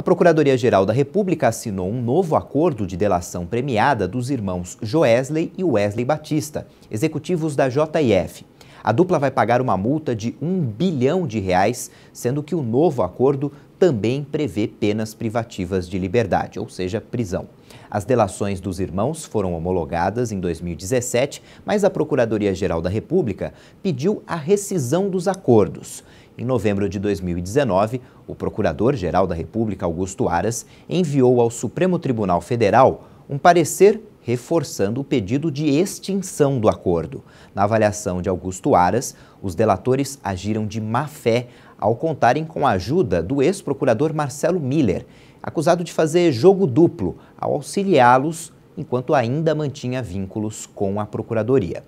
A Procuradoria-Geral da República assinou um novo acordo de delação premiada dos irmãos Joesley e Wesley Batista, executivos da JF. A dupla vai pagar uma multa de um bilhão de reais, sendo que o novo acordo também prevê penas privativas de liberdade, ou seja, prisão. As delações dos irmãos foram homologadas em 2017, mas a Procuradoria-Geral da República pediu a rescisão dos acordos. Em novembro de 2019, o Procurador-Geral da República, Augusto Aras, enviou ao Supremo Tribunal Federal um parecer reforçando o pedido de extinção do acordo. Na avaliação de Augusto Aras, os delatores agiram de má fé ao contarem com a ajuda do ex-procurador Marcelo Miller, acusado de fazer jogo duplo ao auxiliá-los enquanto ainda mantinha vínculos com a procuradoria.